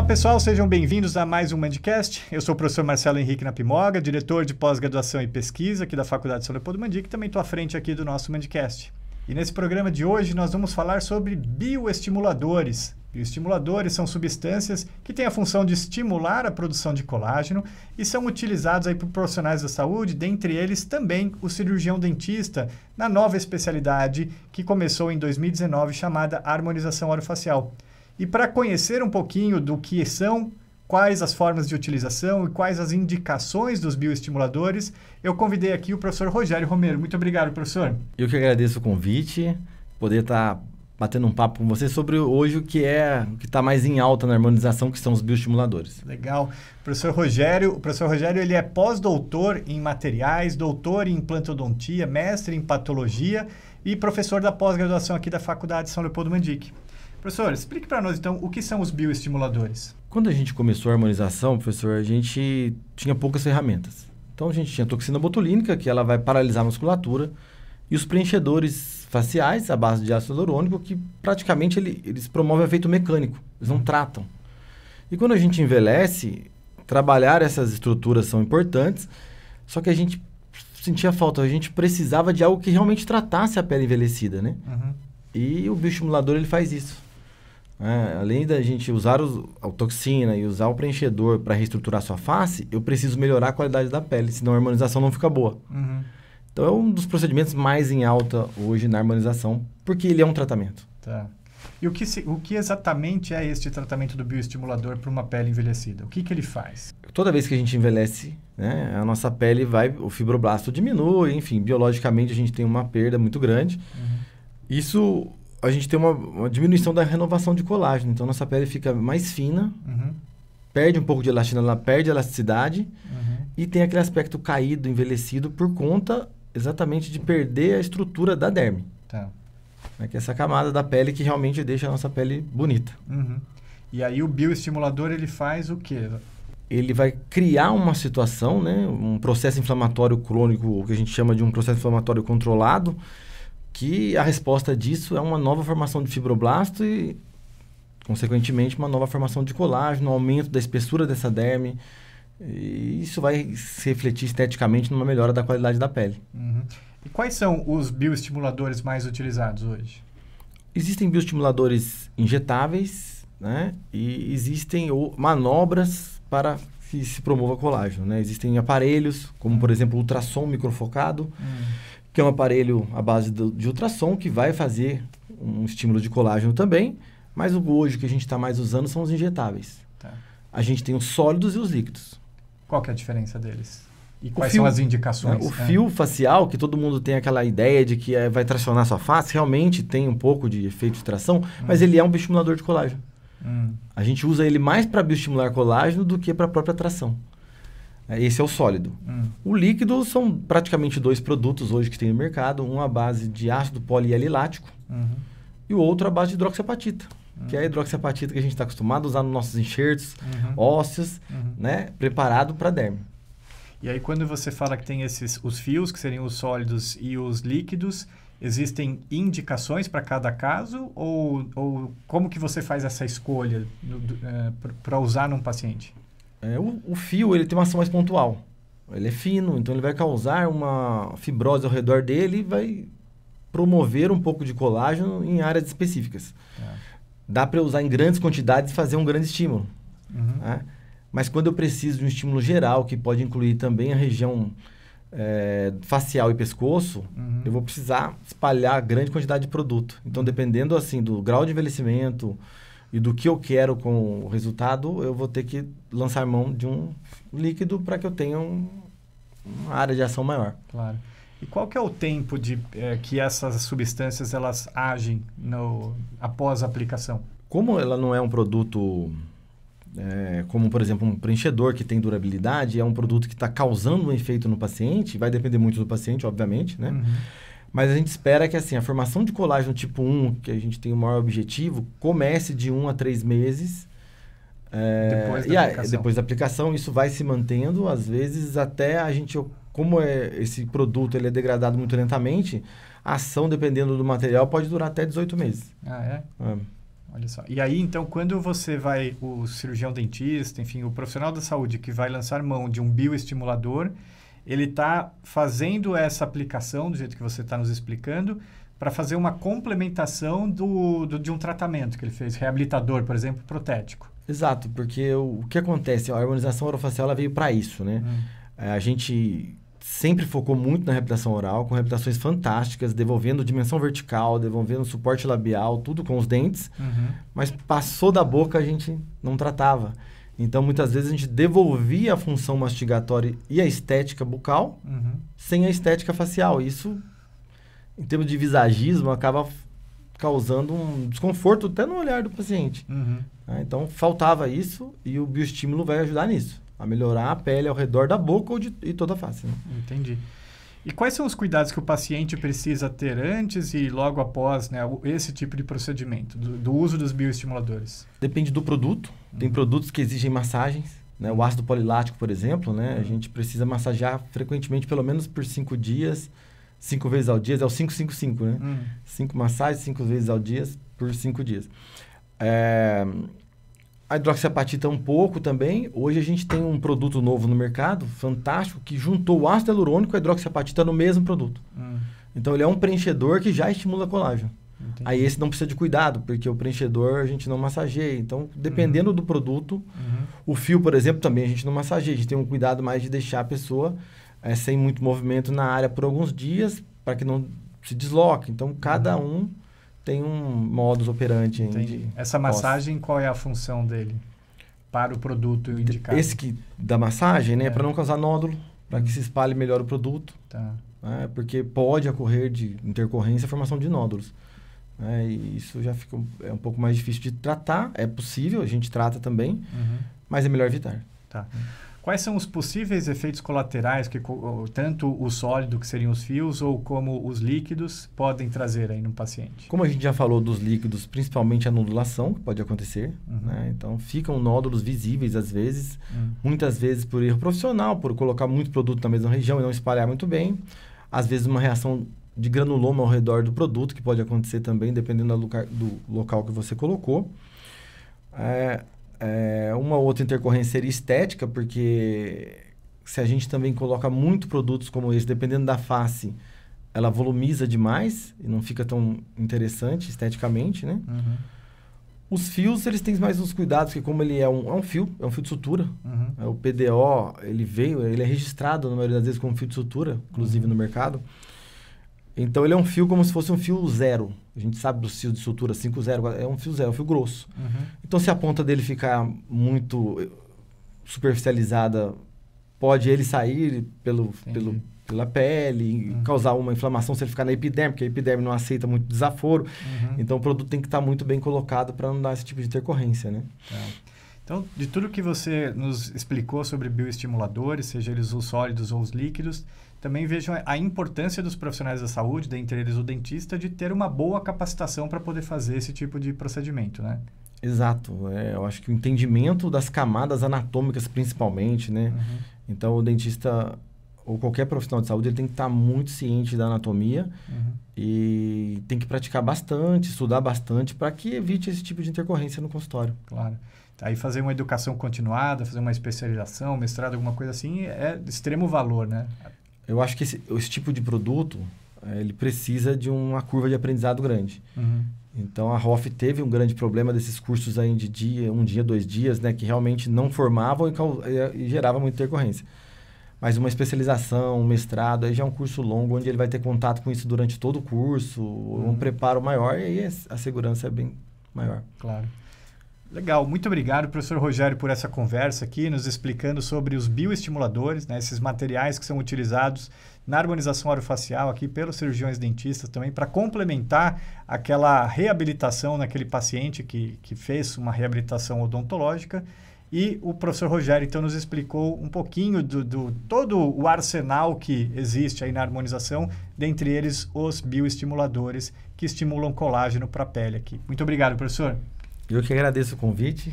Olá, pessoal, sejam bem-vindos a mais um Mandicast. Eu sou o professor Marcelo Henrique Napimoga, diretor de pós-graduação e pesquisa aqui da Faculdade de São Leopoldo Mandic, também estou à frente aqui do nosso Mandicast. E nesse programa de hoje nós vamos falar sobre bioestimuladores. Bioestimuladores são substâncias que têm a função de estimular a produção de colágeno e são utilizados aí por profissionais da saúde, dentre eles também o cirurgião dentista, na nova especialidade que começou em 2019 chamada harmonização orofacial. facial e para conhecer um pouquinho do que são, quais as formas de utilização e quais as indicações dos bioestimuladores, eu convidei aqui o professor Rogério Romero. Muito obrigado, professor. Eu que agradeço o convite, poder estar tá batendo um papo com você sobre hoje o que é o que está mais em alta na harmonização, que são os bioestimuladores. Legal. Professor Rogério, o professor Rogério ele é pós-doutor em materiais, doutor em implantodontia, mestre em patologia e professor da pós-graduação aqui da Faculdade São Leopoldo Mandique. Professor, explique para nós então o que são os bioestimuladores. Quando a gente começou a harmonização, professor, a gente tinha poucas ferramentas. Então a gente tinha toxina botulínica, que ela vai paralisar a musculatura, e os preenchedores faciais à base de ácido hialurônico, que praticamente ele, eles promovem efeito mecânico, eles não tratam. E quando a gente envelhece, trabalhar essas estruturas são importantes, só que a gente sentia falta, a gente precisava de algo que realmente tratasse a pele envelhecida, né? Uhum. E o bioestimulador ele faz isso. Né? Além da gente usar os, a toxina e usar o preenchedor para reestruturar sua face, eu preciso melhorar a qualidade da pele, senão a harmonização não fica boa. Uhum. Então é um dos procedimentos mais em alta hoje na harmonização, porque ele é um tratamento. Tá. E o que, se, o que exatamente é este tratamento do bioestimulador para uma pele envelhecida? O que, que ele faz? Toda vez que a gente envelhece, né, a nossa pele vai, o fibroblasto diminui, enfim, biologicamente a gente tem uma perda muito grande. Uhum. Isso a gente tem uma, uma, diminuição da renovação de colágeno. Então, nossa pele fica mais fina, uhum. perde um pouco de elastina, ela perde elasticidade uhum. e tem aquele aspecto caído, envelhecido, por conta exatamente de perder a estrutura da derme. Tá. Né, é que essa camada da pele que realmente deixa a nossa pele bonita. Uhum. E aí o bioestimulador, ele faz o quê? Ele vai criar uma situação, né? um processo inflamatório crônico, o que a gente chama de um processo inflamatório controlado, que a resposta disso é uma nova formação de fibroblasto e, consequentemente, uma nova formação de colágeno, um aumento da espessura dessa derme. E isso vai se refletir esteticamente numa melhora da qualidade da pele. Uhum. E quais são os bioestimuladores mais utilizados hoje? Existem bioestimuladores injetáveis, né? E existem manobras para que se promova colágeno, né? Existem aparelhos, como, por uhum. exemplo, ultrassom microfocado. Uhum que é um aparelho à base do, de ultrassom que vai fazer um estímulo de colágeno também, mas o hoje que a gente está mais usando são os injetáveis. Tá. A gente tem os sólidos e os líquidos. Qual que é a diferença deles? E quais fio, são as indicações? Né? O é. fio facial, que todo mundo tem aquela ideia de que é, vai tracionar sua face, realmente tem um pouco de efeito de tração, hum. mas uhum. ele é um bioestimulador de colágeno. Hum. A gente usa ele mais para bioestimular colágeno do que para a própria tração. É, esse é o sólido. Hum. O líquido são praticamente dois produtos hoje que tem no mercado. Um à base de ácido polialilático uhum. e o outro à base de hidroxiapatita. Uhum. Que é a hidroxiapatita que a gente está acostumado a usar nos nossos enxertos, uhum. ósseos, uhum. né? Preparado para derme. E aí quando você fala que tem esses os fios, que seriam os sólidos e os líquidos, existem indicações para cada caso ou, ou como que você faz essa escolha eh, para usar num paciente? É, o, o, fio ele tem uma ação mais pontual. Ele é fino, então ele vai causar uma fibrose ao redor dele e vai promover um pouco de colágeno em áreas específicas. É. Dá para usar em grandes quantidades e fazer um grande estímulo. Uhum. Né? Mas quando eu preciso de um estímulo geral, que pode incluir também a região é, facial e pescoço, uhum. eu vou precisar espalhar grande quantidade de produto. Então, dependendo assim do grau de envelhecimento, e do que eu quero com o resultado, eu vou ter que lançar mão de um líquido para que eu tenha um, uma área de ação maior. Claro. E qual que é o tempo de é, que essas substâncias elas agem no, após a aplicação? Como ela não é um produto é, como, por exemplo, um preenchedor que tem durabilidade, é um produto que está causando um efeito no paciente, vai depender muito do paciente, obviamente, né? Uhum. Mas a gente espera que assim, a formação de colágeno tipo 1, que a gente tem o maior objetivo, comece de 1 a 3 meses. É, depois, da e depois da aplicação, isso vai se mantendo, às vezes até a gente, como é, esse produto ele é degradado muito lentamente, a ação, dependendo do material, pode durar até 18 meses. Ah, é? é. Olha só. E aí, então, quando você vai, o cirurgião dentista, enfim, o profissional da saúde que vai lançar mão de um bioestimulador, ele está fazendo essa aplicação, do jeito que você está nos explicando, para fazer uma complementação do, do, de um tratamento que ele fez, reabilitador, por exemplo, protético. Exato, porque o, o que acontece? A harmonização orofacial ela veio para isso, né? Hum. É, a gente sempre focou muito na reabilitação oral, com reabilitações fantásticas, devolvendo dimensão vertical, devolvendo suporte labial, tudo com os dentes, uhum. mas passou da boca a gente não tratava. Então, muitas vezes a gente devolvia a função mastigatória e a estética bucal uhum. sem a estética facial. Isso, em termos de visagismo, acaba causando um desconforto até no olhar do paciente. Uhum. Ah, então, faltava isso e o bioestímulo vai ajudar nisso, a melhorar a pele ao redor da boca ou de, e toda a face. Né? Entendi. E quais são os cuidados que o paciente precisa ter antes e logo após né, esse tipo de procedimento, do, do uso dos bioestimuladores? Depende do produto. Tem uhum. produtos que exigem massagens. Né? O ácido polilático, por exemplo, né? Uhum. a gente precisa massagear frequentemente, pelo menos por cinco dias, cinco vezes ao dia. É o 555, né? Uhum. Cinco massagens, cinco vezes ao dia, por cinco dias. É, a hidroxiapatita um pouco também. Hoje a gente tem um produto novo no mercado, fantástico, que juntou o ácido hialurônico e a hidroxiapatita no mesmo produto. Hum. Então ele é um preenchedor que já estimula colágeno. Entendi. Aí esse não precisa de cuidado, porque o preenchedor a gente não massageia. Então, dependendo uhum. do produto, uhum. o fio, por exemplo, também a gente não massageia. A gente tem um cuidado mais de deixar a pessoa é, sem muito movimento na área por alguns dias, para que não se desloque. Então, cada uhum. um tem um modus operandi. Entendi. Essa massagem, qual é a função dele? Para o produto indicado? Esse que, da massagem, né? É. Para não causar nódulo, para que se espalhe melhor o produto. Tá. Né? Porque pode ocorrer de intercorrência a formação de nódulos. Né? E isso já fica um, é um pouco mais difícil de tratar. É possível, a gente trata também, uhum. mas é melhor evitar. Tá. Quais são os possíveis efeitos colaterais que tanto o sólido, que seriam os fios, ou como os líquidos podem trazer aí no paciente? Como a gente já falou dos líquidos, principalmente a nodulação, que pode acontecer. Uhum. Né? Então, ficam nódulos visíveis às vezes, uhum. muitas vezes por erro profissional, por colocar muito produto na mesma região e não espalhar muito bem. Às vezes, uma reação de granuloma ao redor do produto, que pode acontecer também, dependendo do, do local que você colocou. É, é, uma outra intercorrência seria estética, porque se a gente também coloca muito produtos como esse, dependendo da face, ela volumiza demais e não fica tão interessante esteticamente, né? Uhum. Os fios, eles têm mais uns cuidados, que como ele é um, é um fio, é um fio de sutura. Uhum. É, o PDO, ele veio, ele é registrado na maioria das vezes como fio de sutura, inclusive uhum. no mercado. Então ele é um fio como se fosse um fio zero. A gente sabe do fio de sutura 5-0, é um fio zero, é um fio grosso. Uhum. Então se a ponta dele ficar muito eh, superficializada, pode ele sair pelo, pelo, pela pele, uhum. causar uma inflamação se ele ficar na epiderme, porque a epiderme não aceita muito desaforo. Uhum. Então o produto tem que estar tá muito bem colocado para não dar esse tipo de intercorrência, né? É. Então, de tudo que você nos explicou sobre bioestimuladores, seja eles os sólidos ou os líquidos, também vejo a importância dos profissionais da saúde, dentre eles o dentista, de ter uma boa capacitação para poder fazer esse tipo de procedimento, né? Exato. É, eu acho que o entendimento das camadas anatômicas, principalmente, né? Uhum. Então, o dentista ou qualquer profissional de saúde, ele tem que estar tá muito ciente da anatomia uhum. e tem que praticar bastante, estudar bastante para que evite esse tipo de intercorrência no consultório. Claro. Aí fazer uma educação continuada, fazer uma especialização, mestrado, alguma coisa assim, é de extremo valor, né? Eu acho que esse, esse tipo de produto, é, ele precisa de uma curva de aprendizado grande. Uhum. Então a Hoff teve um grande problema desses cursos aí de dia, um dia, dois dias, né, que realmente não formavam e, e gerava muita intercorrência. Mas uma especialização, um mestrado, aí já é um curso longo, onde ele vai ter contato com isso durante todo o curso, uhum. um preparo maior, e aí é a segurança é bem maior. Claro. Legal, muito obrigado, professor Rogério, por essa conversa aqui, nos explicando sobre os bioestimuladores, né, esses materiais que são utilizados na harmonização orofacial aqui pelos cirurgiões dentistas também, para complementar aquela reabilitação naquele paciente que, que fez uma reabilitação odontológica e o professor Rogério, então, nos explicou um pouquinho do, do, todo o arsenal que existe aí na harmonização, dentre eles os bioestimuladores que estimulam colágeno para a pele aqui. Muito obrigado, professor. Eu que agradeço o convite.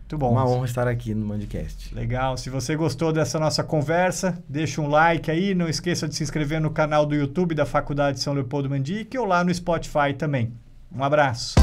Muito bom. Uma honra estar aqui no Mandicast. Legal. Se você gostou dessa nossa conversa, deixa um like aí. Não esqueça de se inscrever no canal do YouTube da Faculdade São Leopoldo Mandique ou lá no Spotify também. Um abraço.